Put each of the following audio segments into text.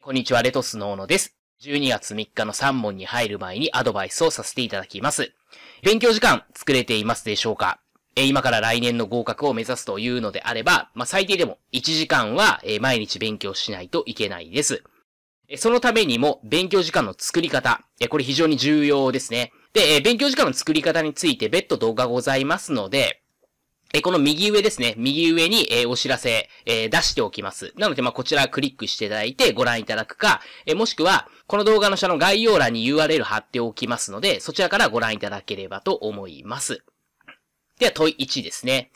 こんにちは、レトスの小野です。12月3日の3問に入る前にアドバイスをさせていただきます。勉強時間作れていますでしょうか今から来年の合格を目指すというのであれば、まあ、最低でも1時間は毎日勉強しないといけないです。そのためにも勉強時間の作り方、これ非常に重要ですね。で、勉強時間の作り方について別途動画ございますので、え、この右上ですね。右上に、えお知らせ、え出しておきます。なので、まこちらクリックしていただいてご覧いただくか、えもしくは、この動画の下の概要欄に URL 貼っておきますので、そちらからご覧いただければと思います。では、問い1ですね。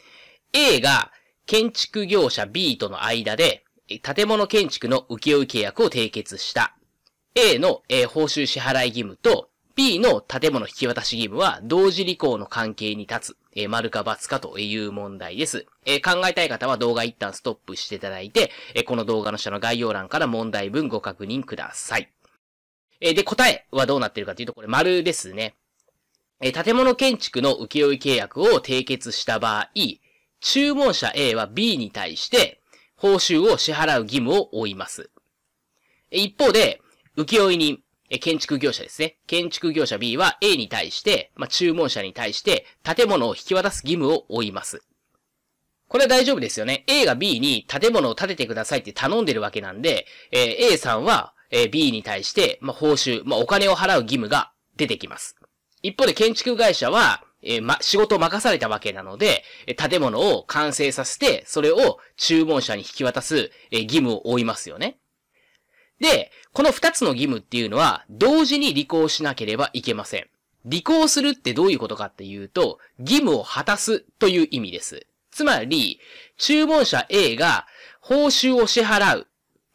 A が建築業者 B との間で、建物建築の請負契約を締結した。A の、えー、報酬支払い義務と B の建物引き渡し義務は同時履行の関係に立つ、えー、丸か×かという問題です。えー、考えたい方は動画一旦ストップしていただいて、えー、この動画の下の概要欄から問題文ご確認ください。えー、で、答えはどうなってるかというと、これ丸ですね。えー、建物建築の請負契約を締結した場合、注文者 A は B に対して、報酬を支払う義務を負います。一方で、請負人、建築業者ですね。建築業者 B は A に対して、まあ、注文者に対して建物を引き渡す義務を負います。これは大丈夫ですよね。A が B に建物を建ててくださいって頼んでるわけなんで、えー、A さんは、えー、B に対して、まあ、報酬、まあ、お金を払う義務が出てきます。一方で建築会社は、えー、ま、仕事を任されたわけなので、え建物を完成させて、それを注文者に引き渡す、え義務を負いますよね。で、この二つの義務っていうのは、同時に履行しなければいけません。履行するってどういうことかっていうと、義務を果たすという意味です。つまり、注文者 A が報酬を支払う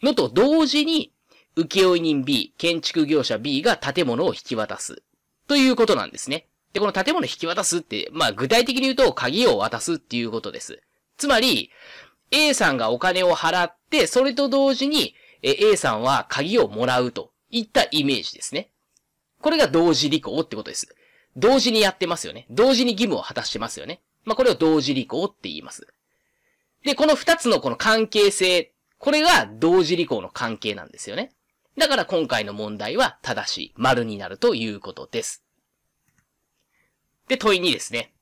のと同時に、請負人 B、建築業者 B が建物を引き渡すということなんですね。で、この建物引き渡すって、まあ具体的に言うと鍵を渡すっていうことです。つまり、A さんがお金を払って、それと同時に、A さんは鍵をもらうといったイメージですね。これが同時履行ってことです。同時にやってますよね。同時に義務を果たしてますよね。まあ、これを同時履行って言います。で、この二つのこの関係性、これが同時履行の関係なんですよね。だから今回の問題は正しい、丸になるということです。で、問い2ですね。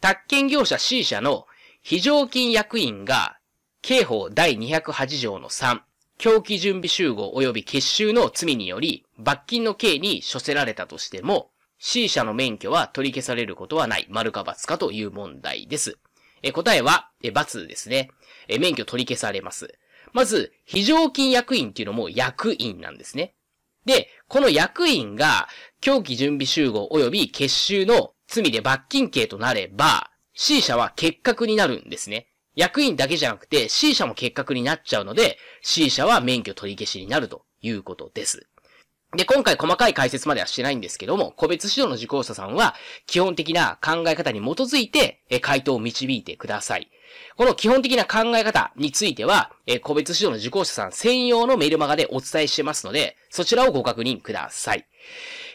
宅建業者 C 社の非常勤役員が、刑法第208条の3、狂気準備集合及び結集の罪により、罰金の刑に処せられたとしても、C 社の免許は取り消されることはない、丸か×かという問題です。え答えは、え×ですね。え免許取り消されます。まず、非常勤役員っていうのも役員なんですね。で、この役員が、狂気準備集合及び結集の罪で罰金刑となれば、C 社は結核になるんですね。役員だけじゃなくて C 社も結核になっちゃうので、C 社は免許取り消しになるということです。で、今回細かい解説まではしてないんですけども、個別指導の受講者さんは、基本的な考え方に基づいて、回答を導いてください。この基本的な考え方については、個別指導の受講者さん専用のメルマガでお伝えしてますので、そちらをご確認ください。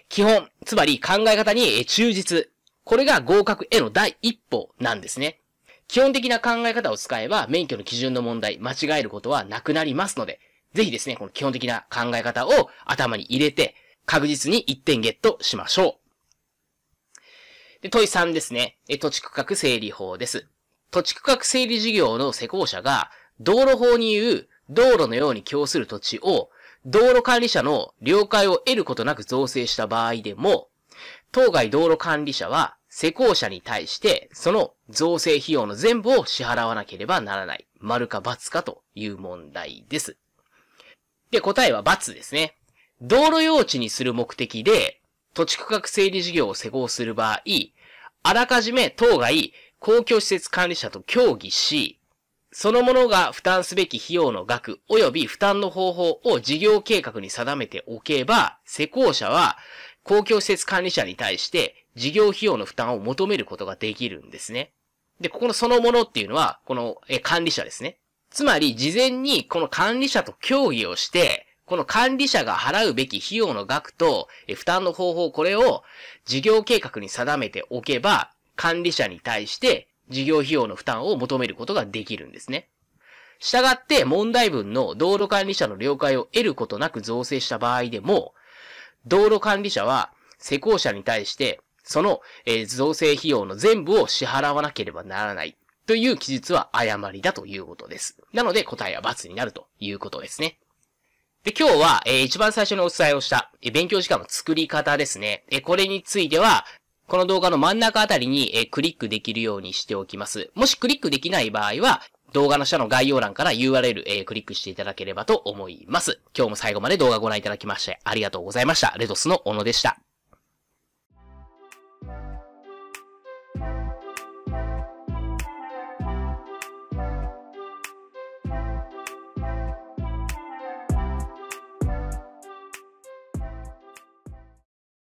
基本、つまり考え方に忠実これが合格への第一歩なんですね。基本的な考え方を使えば免許の基準の問題、間違えることはなくなりますので、ぜひですね、この基本的な考え方を頭に入れて、確実に1点ゲットしましょう。で、問い3ですね。え、土地区画整理法です。土地区画整理事業の施工者が、道路法に言う道路のように供する土地を、道路管理者の了解を得ることなく造成した場合でも、当該道路管理者は、施工者に対して、その造成費用の全部を支払わなければならない。丸か×かという問題です。で、答えは×ですね。道路用地にする目的で、土地区画整理事業を施行する場合、あらかじめ当該公共施設管理者と協議し、そのものが負担すべき費用の額及び負担の方法を事業計画に定めておけば、施工者は公共施設管理者に対して事業費用の負担を求めることができるんですね。で、ここのそのものっていうのは、このえ管理者ですね。つまり、事前にこの管理者と協議をして、この管理者が払うべき費用の額と、え負担の方法、これを事業計画に定めておけば、管理者に対して事業費用の負担を求めることができるんですね。従って問題文の道路管理者の了解を得ることなく造成した場合でも、道路管理者は施工者に対して、その、えー、造成費用の全部を支払わなければならない。という記述は誤りだということです。なので答えは×になるということですね。で、今日は、えー、一番最初にお伝えをした、えー、勉強時間の作り方ですね。えー、これについては、この動画の真ん中あたりに、えー、クリックできるようにしておきます。もしクリックできない場合は、動画の下の概要欄から URL、えー、クリックしていただければと思います。今日も最後まで動画ご覧いただきましてありがとうございました。レトスの小野でした。